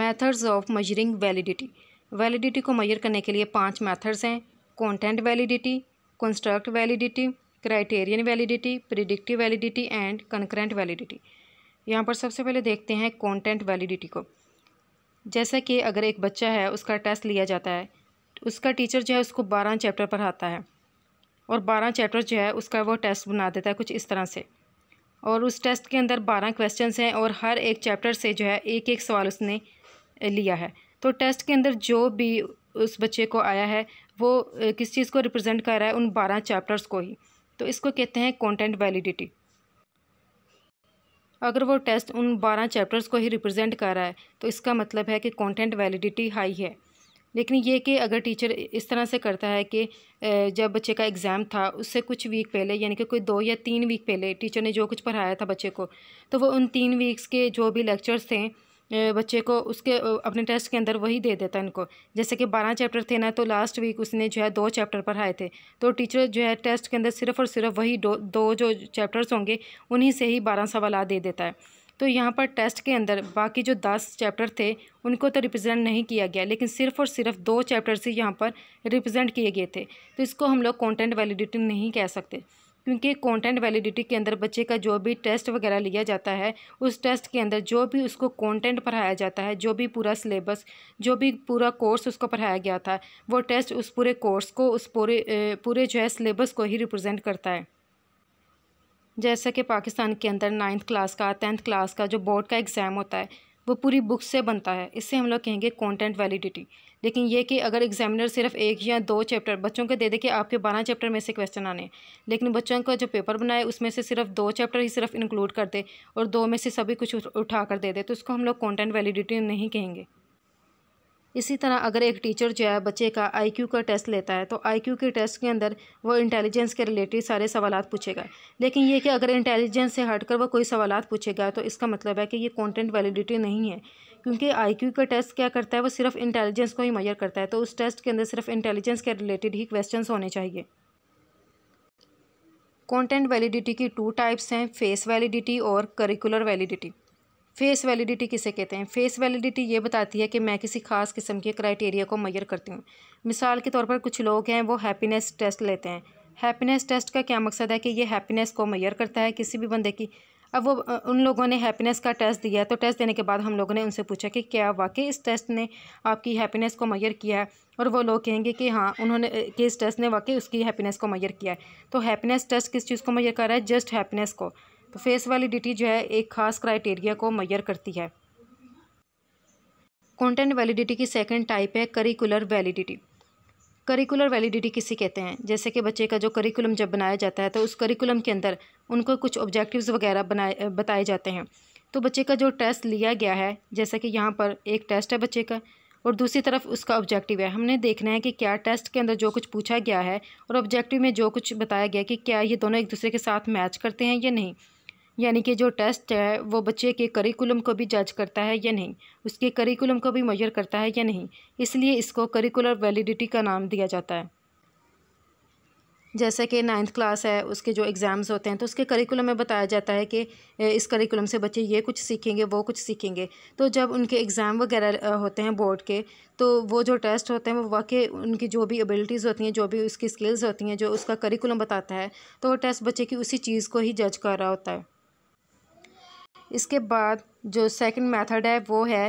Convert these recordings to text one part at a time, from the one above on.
methods of measuring validity validity को measure करने के लिए पाँच मैथड्स हैं content validity construct validity criterion validity predictive validity and concurrent validity यहाँ पर सबसे पहले देखते हैं कंटेंट वैलिडिटी को जैसा कि अगर एक बच्चा है उसका टेस्ट लिया जाता है उसका टीचर जो है उसको बारह चैप्टर पढ़ाता है और बारह चैप्टर जो है उसका वो टेस्ट बना देता है कुछ इस तरह से और उस टेस्ट के अंदर बारह क्वेश्चन हैं और हर एक चैप्टर से जो है एक एक सवाल उसने लिया है तो टेस्ट के अंदर जो भी उस बच्चे को आया है वो किस चीज़ को रिप्रेजेंट कर रहा है उन बारह चैप्टर्स को ही तो इसको कहते हैं कंटेंट वैलिडिटी अगर वो टेस्ट उन बारह चैप्टर्स को ही रिप्रेजेंट कर रहा है तो इसका मतलब है कि कंटेंट वैलिडिटी हाई है लेकिन ये कि अगर टीचर इस तरह से करता है कि जब बच्चे का एग्ज़ाम था उससे कुछ वीक पहले यानी कि कोई दो या तीन वीक पहले टीचर ने जो कुछ पढ़ाया था बच्चे को तो वो उन तीन वीक्स के जो भी लेक्चर्स थे बच्चे को उसके अपने टेस्ट के अंदर वही दे देता इनको जैसे कि बारह चैप्टर थे ना तो लास्ट वीक उसने जो है दो चैप्टर पढ़ाए थे तो टीचर जो है टेस्ट के अंदर सिर्फ और सिर्फ वही दो जो चैप्टर्स होंगे उन्हीं से ही बारह सवाल दे देता है तो यहाँ पर टेस्ट के अंदर बाकी जो दस चैप्टर थे उनको तो रिप्रेजेंट नहीं किया गया लेकिन सिर्फ और सिर्फ दो चैप्टर ही यहाँ पर रिप्रेजेंट किए गए थे तो इसको हम लोग कॉन्टेंट वैलिडिटी नहीं कह सकते क्योंकि कंटेंट वैलिडिटी के अंदर बच्चे का जो भी टेस्ट वगैरह लिया जाता है उस टेस्ट के अंदर जो भी उसको कंटेंट पढ़ाया जाता है जो भी पूरा सिलेबस जो भी पूरा कोर्स उसको पढ़ाया गया था वो टेस्ट उस पूरे कोर्स को उस पूरे पूरे जो है सिलेबस को ही रिप्रेजेंट करता है जैसा कि पाकिस्तान के अंदर नाइन्थ क्लास का टेंथ क्लास का जो बोर्ड का एग्ज़ाम होता है वो पूरी बुक से बनता है इससे हम लोग कहेंगे कंटेंट वैलिडिटी लेकिन ये कि अगर एग्जामिनर सिर्फ एक या दो चैप्टर बच्चों के दे दे कि आपके बारह चैप्टर में से क्वेश्चन आने लेकिन बच्चों का जो पेपर बनाए उसमें से सिर्फ दो चैप्टर ही सिर्फ इंक्लूड कर दे और दो में से सभी कुछ उठा कर दे दे तो उसको हम लोग कॉन्टेंट वैलिडिटी नहीं कहेंगे इसी तरह अगर एक टीचर जो है बच्चे का आईक्यू का टेस्ट लेता है तो आईक्यू के टेस्ट के अंदर वो इंटेलिजेंस के रिलेटेड सारे सवाल पूछेगा लेकिन ये कि अगर इंटेलिजेंस से हटकर वो कोई सवाल पूछेगा तो इसका मतलब है कि ये कॉन्टेंट वैलिडिटी नहीं है क्योंकि आईक्यू का टेस्ट क्या करता है वो सिर्फ इंटेलिजेंस को ही मैयर करता है तो उस टेस्ट के अंदर सिर्फ इंटेलिजेंस के रिलेटेड ही क्वेश्चन होने चाहिए कंटेंट वैलिडिटी की टू टाइप्स हैं फेस वैलिडिटी और करिकुलर वैलिडिटी फेस वैलिडिटी किसे कहते हैं फेस वैलिडिटी ये बताती है कि मैं किसी खास किस्म के क्राइटेरिया को मैयर करती हूँ मिसाल के तौर पर कुछ लोग हैं वो हैप्पीनेस टेस्ट लेते हैं हैप्पीनेस टेस्ट का क्या मकसद है कि ये हैप्पीनेस को मैयर करता है किसी भी बंदे की अब वो उन लोगों ने हैप्पीनेस का टेस्ट दिया तो टेस्ट देने के बाद हम लोगों ने उनसे पूछा कि क्या वाकई इस टेस्ट ने आपकी हैप्पीनेस को मैयर किया है और वो लोग कहेंगे कि हाँ उन्होंने कि इस टेस्ट ने वाकई उसकी हैप्पीनेस को मैयर किया है तो हैप्पीनेस टेस्ट किस चीज़ को मैयर कर रहा है जस्ट हैप्पीनेस को तो फेस वैलिडिटी जो है एक ख़ास क्राइटेरिया को मैयर करती है कंटेंट वैलिडिटी की सेकंड टाइप है करिकुलर वैलिडिटी करिकुलर वैलिडिटी किसी कहते हैं जैसे कि बच्चे का जो करिकुलम जब बनाया जाता है तो उस करिकुलम के अंदर उनको कुछ ऑब्जेक्टिव्स वगैरह बनाए बताए जाते हैं तो बच्चे का जो टेस्ट लिया गया है जैसे कि यहाँ पर एक टेस्ट है बच्चे का और दूसरी तरफ उसका ऑब्जेक्टिव है हमने देखना है कि क्या टेस्ट के अंदर जो कुछ पूछा गया है और ऑब्जेक्टिव में जो कुछ बताया गया कि क्या ये दोनों एक दूसरे के साथ मैच करते हैं या नहीं यानी कि जो टेस्ट है वो बच्चे के करिकुलम को भी जज करता है या नहीं उसके करिकुलम को भी मैयर करता है या नहीं इसलिए इसको करिकुलर वैलिडिटी का नाम दिया जाता है जैसे कि नाइन्थ क्लास है उसके जो एग्ज़ाम्स होते हैं तो उसके करिकुलम में बताया जाता है कि इस करिकुलम से बच्चे ये कुछ सीखेंगे वो कुछ सीखेंगे तो जब उनके एग्ज़ाम वगैरह होते हैं बोर्ड के तो वो जो टेस्ट होते हैं वो वाकई उनकी जो भी एबिलिटीज़ होती हैं जो भी उसकी स्किल्स होती हैं जो उसका करिकुलम बताता है तो वो टेस्ट बच्चे की उसी चीज़ को ही जज कर रहा होता है इसके बाद जो सेकंड मेथड है वो है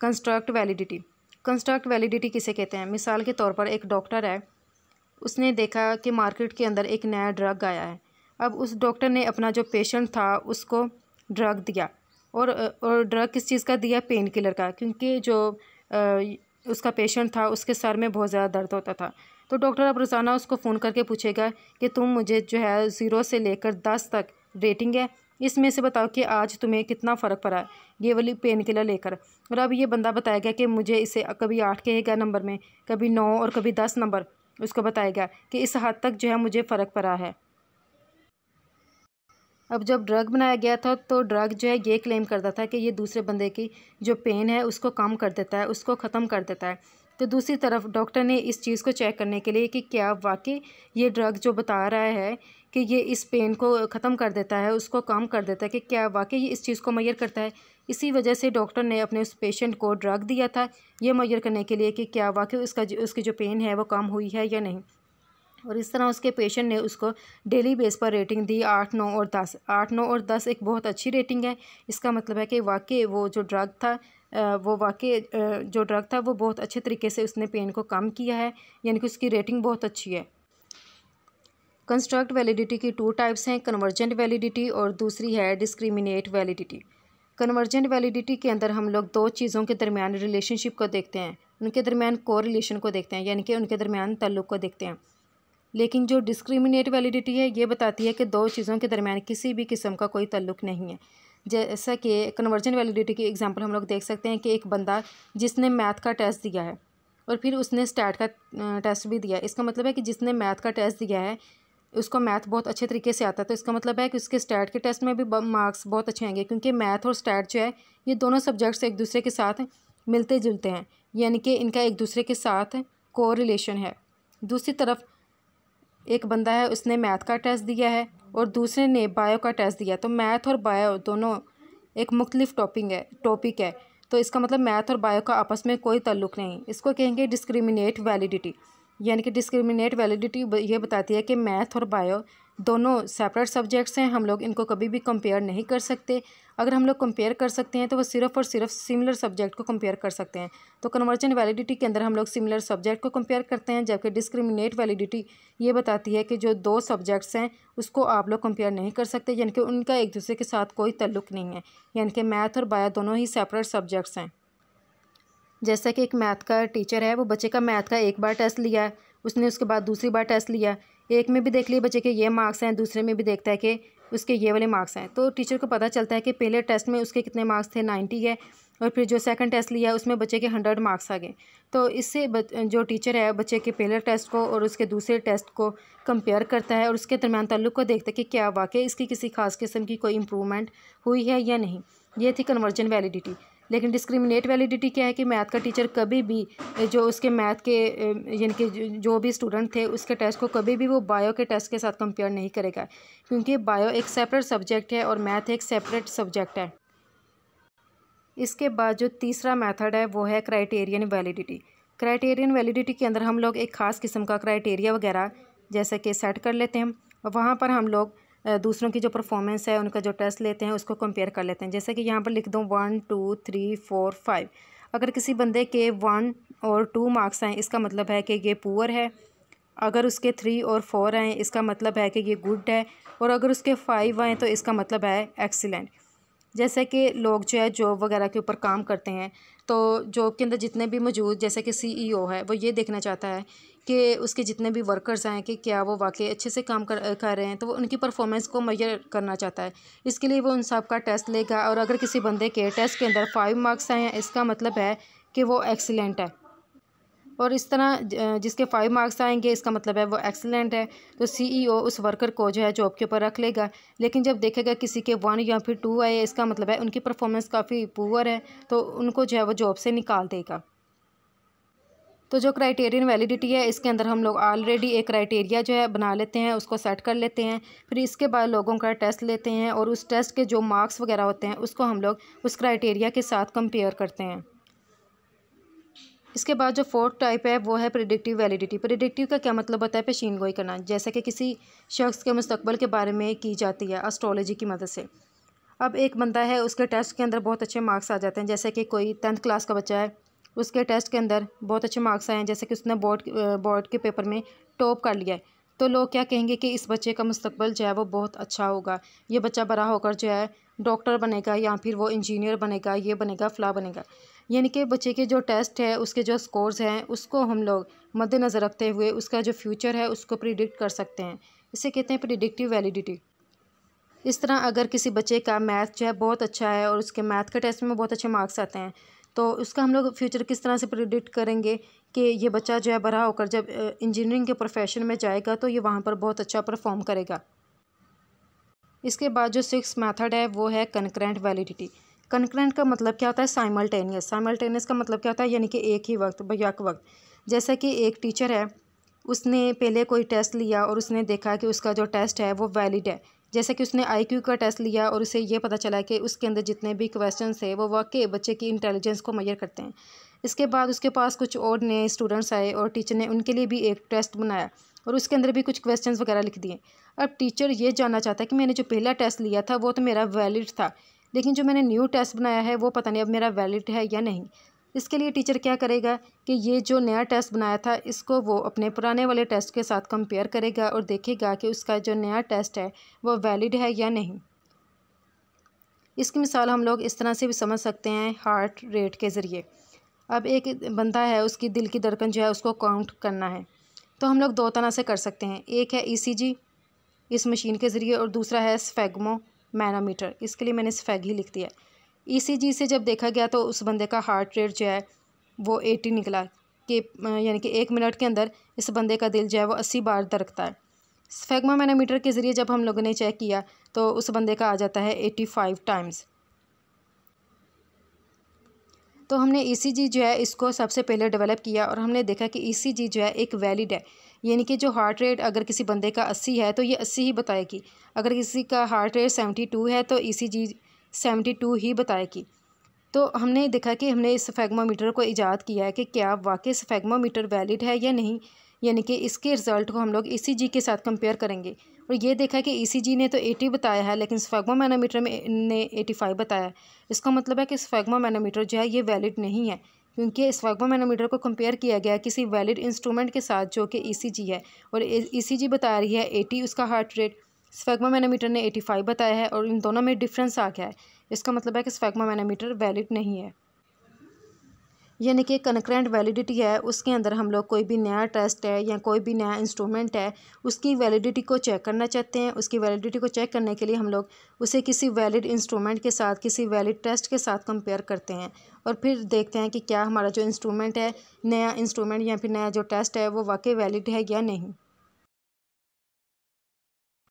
कंस्ट्रक्ट वैलिडिटी कंस्ट्रक्ट वैलिडिटी किसे कहते हैं मिसाल के तौर पर एक डॉक्टर है उसने देखा कि मार्केट के अंदर एक नया ड्रग आया है अब उस डॉक्टर ने अपना जो पेशेंट था उसको ड्रग दिया और और ड्रग किस चीज़ का दिया पेन किलर का क्योंकि जो उसका पेशेंट था उसके सर में बहुत ज़्यादा दर्द होता था तो डॉक्टर अब रोज़ाना उसको फ़ोन करके पूछेगा कि तुम मुझे जो है ज़ीरो से लेकर दस तक रेटिंग है इसमें से बताओ कि आज तुम्हें कितना फ़र्क पड़ा ये वाली पेन किलर लेकर और अब ये बंदा बताया गया कि मुझे इसे कभी आठ कहेगा नंबर में कभी नौ और कभी दस नंबर उसको बताया गया कि इस हद तक जो है मुझे फ़र्क पड़ा है अब जब ड्रग बनाया गया था तो ड्रग जो है ये क्लेम करता था कि ये दूसरे बंदे की जो पेन है उसको कम कर देता है उसको ख़त्म कर देता है तो दूसरी तरफ डॉक्टर ने इस चीज़ को चेक करने के लिए कि क्या वाकई ये ड्रग जो बता रहा है कि ये इस पेन को ख़त्म कर देता है उसको कम कर देता है कि क्या वाकई ये इस चीज़ को मैयर करता है इसी वजह से डॉक्टर ने अपने उस पेशेंट को ड्रग दिया था ये मैयर करने के लिए कि क्या वाकई उसका उसकी जो पेन है वो कम हुई है या नहीं और इस तरह उसके पेशेंट ने उसको डेली बेस पर रेटिंग दी आठ नौ और दस आठ नौ और दस एक बहुत अच्छी रेटिंग है इसका मतलब है कि वाकई वो जो ड्रग था वो वाकई जो ड्रग था वो बहुत अच्छे तरीके से उसने पेन को कम किया है यानी कि उसकी रेटिंग बहुत अच्छी है कंस्ट्रक्ट वैलिडिटी की टू टाइप्स हैं कन्वर्जेंट वैलिडिटी और दूसरी है डिस्क्रिमिनेट वैलिडिटी कन्वर्जेंट वैलिडिटी के अंदर हम लोग दो चीज़ों के दरमियान रिलेशनशिप को देखते हैं उनके दरमियान को रिलेशन को देखते हैं यानी कि उनके दरमियान तल्लुक को देखते हैं लेकिन जो डिस्क्रिमिनेट वैलिडिटी है ये बताती है कि दो चीज़ों के दरमियान किसी भी किस्म का कोई तल्लुक नहीं है जैसा कि कन्वर्जन वैलिडिटी की एग्जांपल हम लोग देख सकते हैं कि एक बंदा जिसने मैथ का टेस्ट दिया है और फिर उसने स्टैट का टेस्ट भी दिया इसका मतलब है कि जिसने मैथ का टेस्ट दिया है उसको मैथ बहुत अच्छे तरीके से आता है तो इसका मतलब है कि उसके स्टैट के टेस्ट में भी मार्क्स बहुत अच्छे आएंगे क्योंकि मैथ और स्टैट जो है ये दोनों सब्जेक्ट्स एक दूसरे के साथ मिलते जुलते हैं यानी कि इनका एक दूसरे के साथ को रिलेशन है दूसरी तरफ एक बंदा है उसने मैथ का टेस्ट दिया है और दूसरे ने बायो का टेस्ट दिया तो मैथ और बायो दोनों एक मुख्तलिफ टॉपिंग है टॉपिक है तो इसका मतलब मैथ और बायो का आपस में कोई ताल्लुक नहीं इसको कहेंगे डिस्क्रिमिनेट वैलिडिटी यानी कि डिस्क्रिमिनेट वैलिडिटी ये बताती है कि मैथ और बायो दोनों सेपरेट सब्जेक्ट्स हैं हम लोग इनको कभी भी कंपेयर नहीं कर सकते अगर हम लोग कंपेयर कर सकते हैं तो वो सिर्फ और सिर्फ सिमिलर सब्जेक्ट को कंपेयर कर सकते हैं तो कन्वर्जन वैलिडिटी के अंदर हम लोग सिमिलर सब्जेक्ट को कंपेयर करते हैं जबकि डिस्क्रिमिनेट वैलिडिटी ये बताती है कि जो दो सब्जेक्ट्स हैं उसको आप लोग कंपेयर नहीं कर सकते यानी कि उनका एक दूसरे के साथ कोई तल्लुक नहीं है यानी कि मैथ और बायो दोनों ही सेपरेट सब्जेक्ट्स हैं जैसा कि एक मैथ का टीचर है वो बच्चे का मैथ का एक बार टेस्ट लिया है उसने उसके बाद दूसरी बार टेस्ट लिया एक में भी देख लिया बच्चे के ये मार्क्स हैं दूसरे में भी देखता है कि उसके ये वाले मार्क्स हैं तो टीचर को पता चलता है कि पहले टेस्ट में उसके कितने मार्क्स थे नाइन्टी है और फिर जो सेकंड टेस्ट लिया उसमें बच्चे के हंड्रेड मार्क्स आ गए तो इससे जो टीचर है बच्चे के पहले टेस्ट को और उसके दूसरे टेस्ट को कंपेयर करता है और उसके दरमियान तल्लु को देखता है कि क्या वाकई इसकी किसी खास किस्म की कोई इम्प्रूवमेंट हुई है या नहीं ये थी कन्वर्जन वैलिडिटी लेकिन डिस्क्रिमिनेट वैलिडिटी क्या है कि मैथ का टीचर कभी भी जो उसके मैथ के यानी कि जो भी स्टूडेंट थे उसके टेस्ट को कभी भी वो बायो के टेस्ट के साथ कंपेयर नहीं करेगा क्योंकि बायो एक सेपरेट सब्जेक्ट है और मैथ एक सेपरेट सब्जेक्ट है इसके बाद जो तीसरा मैथड है वो है क्राइटेरियन वैलिडिटी क्राइटेरियन वैलिडिटी के अंदर हम लोग एक ख़ास किस्म का क्राइटेरिया वगैरह जैसे कि सेट कर लेते हैं वहाँ पर हम लोग दूसरों की जो परफॉर्मेंस है उनका जो टेस्ट लेते हैं उसको कंपेयर कर लेते हैं जैसे कि यहाँ पर लिख दो one two three four five अगर किसी बंदे के वन और टू मार्क्स आएँ इसका मतलब है कि ये पुअर है अगर उसके थ्री और फोर आएँ इसका मतलब है कि ये गुड है और अगर उसके फाइव आएँ तो इसका मतलब है एक्सीलेंट जैसे कि लोग जो है जॉब वगैरह के ऊपर काम करते हैं तो जॉब के अंदर जितने भी मौजूद जैसे कि सीईओ e है वो ये देखना चाहता है कि उसके जितने भी वर्कर्स हैं कि क्या वो वाकई अच्छे से काम कर कर रहे हैं तो वो उनकी परफॉर्मेंस को मैयर करना चाहता है इसके लिए वो उन सब का टेस्ट लेगा और अगर किसी बंदे के टेस्ट के अंदर फाइव मार्क्स आए हैं इसका मतलब है कि वो एक्सीलेंट है और इस तरह जिसके फाइव मार्क्स आएंगे इसका मतलब है वो एक्सीलेंट है तो सीईओ e उस वर्कर को जो है जॉब के ऊपर रख लेगा लेकिन जब देखेगा किसी के वन या फिर टू आए इसका मतलब है उनकी परफॉर्मेंस काफ़ी पुअर है तो उनको जो है वो जॉब से निकाल देगा तो जो क्राइटेरियन वैलिडिटी है इसके अंदर हम लोग ऑलरेडी एक क्राइटेरिया जो है बना लेते हैं उसको सेट कर लेते हैं फिर इसके बाद लोगों का टेस्ट लेते हैं और उस टेस्ट के जो मार्क्स वगैरह होते हैं उसको हम लोग उस क्राइटेरिया के साथ कंपेयर करते हैं इसके बाद जो फोर्थ टाइप है वो है प्रिडिक्टिव वैलिडिटी प्रिडिक्टिव का क्या मतलब होता है पेशीन गोई करना जैसे कि किसी शख्स के मुस्तबल के बारे में की जाती है एस्ट्रोलॉजी की मदद से अब एक बंदा है उसके टेस्ट के अंदर बहुत अच्छे मार्क्स आ जाते हैं जैसे कि कोई टेंथ क्लास का बच्चा है उसके टेस्ट के अंदर बहुत अच्छे मार्क्स आए हैं जैसे कि उसने बोर्ड बोर्ड के पेपर में टॉप कर लिया है तो लोग क्या कहेंगे कि इस बच्चे का मुस्तबल जो है वो बहुत अच्छा होगा ये बच्चा बड़ा होकर जो है डॉक्टर बनेगा या फिर वो इंजीनियर बनेगा ये बनेगा फ़ला बनेगा यानी कि बच्चे के जो टेस्ट है उसके जो स्कोर्स हैं उसको हम लोग मद्देनज़र रखते हुए उसका जो फ्यूचर है उसको प्रिडिक्ट कर सकते हैं इसे कहते हैं प्रिडिक्टिव वैलिडिटी इस तरह अगर किसी बच्चे का मैथ जो है बहुत अच्छा है और उसके मैथ के टेस्ट में बहुत अच्छे मार्क्स आते हैं तो उसका हम लोग फ्यूचर किस तरह से प्रिडिक्ट करेंगे कि ये बच्चा जो है बड़ा होकर जब इंजीनियरिंग के प्रोफेशन में जाएगा तो ये वहाँ पर बहुत अच्छा परफॉर्म करेगा इसके बाद जो सिक्स मेथड है वो है कनक्रेंट वैलिडिटी कनक्रेंट का मतलब क्या होता है साइमल्टेनियस साइमल्टेनियस का मतलब क्या होता है यानी कि एक ही वक्त बक वक्त जैसा कि एक टीचर है उसने पहले कोई टेस्ट लिया और उसने देखा कि उसका जो टेस्ट है वो वैलिड है जैसे कि उसने आईक्यू का टेस्ट लिया और उसे ये पता चला कि उसके अंदर जितने भी क्वेश्चन है वो वाकई बच्चे की इंटेलिजेंस को मैयर करते हैं इसके बाद उसके पास कुछ और नए स्टूडेंट्स आए और टीचर ने उनके लिए भी एक टेस्ट बनाया और उसके अंदर भी कुछ क्वेश्चन वगैरह लिख दिए अब टीचर ये जानना चाहता है कि मैंने जो पहला टेस्ट लिया था वो तो मेरा वैलिड था लेकिन जो मैंने न्यू टेस्ट बनाया है वो पता नहीं अब मेरा वैलिड है या नहीं इसके लिए टीचर क्या करेगा कि ये जो नया टेस्ट बनाया था इसको वो अपने पुराने वाले टेस्ट के साथ कंपेयर करेगा और देखेगा कि उसका जो नया टेस्ट है वो वैलिड है या नहीं इसकी मिसाल हम लोग इस तरह से भी समझ सकते हैं हार्ट रेट के ज़रिए अब एक बंदा है उसकी दिल की धड़कन जो है उसको काउंट करना है तो हम लोग दो तरह से कर सकते हैं एक है ई e इस मशीन के ज़रिए और दूसरा है स्फेगमो मैनोमीटर इसके लिए मैंने स्फेग ही लिख दिया है ईसीजी से जब देखा गया तो उस बंदे का हार्ट रेट जो है वो एटी निकला कि यानी कि एक मिनट के अंदर इस बंदे का दिल जो है वो अस्सी बार दरकता है स्फेगमा मैनोमीटर के ज़रिए जब हम लोगों ने चेक किया तो उस बंदे का आ जाता है एटी फाइव टाइम्स तो हमने ईसीजी जो है इसको सबसे पहले डेवलप किया और हमने देखा कि ईसीजी जो है एक वैलिड है यानी कि जो हार्ट रेट अगर किसी बंदे का अस्सी है तो ये अस्सी ही बताएगी अगर किसी का हार्ट रेट सेवेंटी टू है तो ईसीजी सेवेंटी टू ही बताया कि तो हमने देखा कि हमने इस फैगमोमीटर को ईजाद किया है कि क्या वाकई इस फैगमोमीटर वैलिड है या नहीं यानी कि इसके रिज़ल्ट को हम लोग ई e के साथ कंपेयर करेंगे और ये देखा कि ई e ने तो 80 बताया है लेकिन स्फेगमा मैनोमीटर में ने 85 बताया इसका मतलब है कि स्फेगमा मैनोमीटर जो है ये वैलिड नहीं है क्योंकि स्फेगमा मैनोमीटर को कंपेयर किया गया किसी वैलिड इंस्ट्रूमेंट के साथ जो कि ई e है और ई बता रही है एटी उसका हार्ट रेट स्फेगमा मैनोमीटर ने एटी फाइव बताया है और इन दोनों में डिफरेंस आ गया है इसका मतलब है कि स्फेगमा मैनोमीटर वैलिड नहीं है यानी कि कनक्रेंट वैलिडिटी है उसके अंदर हम लोग कोई भी नया टेस्ट है या कोई भी नया इंस्ट्रूमेंट है उसकी वैलिडिटी को चेक करना चाहते हैं उसकी वैलिडिटी को चेक करने के लिए हम लोग उसे किसी वैलिड इंस्ट्रूमेंट के साथ किसी वैलिड टेस्ट के साथ कंपेयर करते हैं और फिर देखते हैं कि क्या हमारा जो इंस्ट्रूमेंट है नया इंस्ट्रूमेंट या फिर नया जो टेस्ट है वो वाकई वैलिड है या नहीं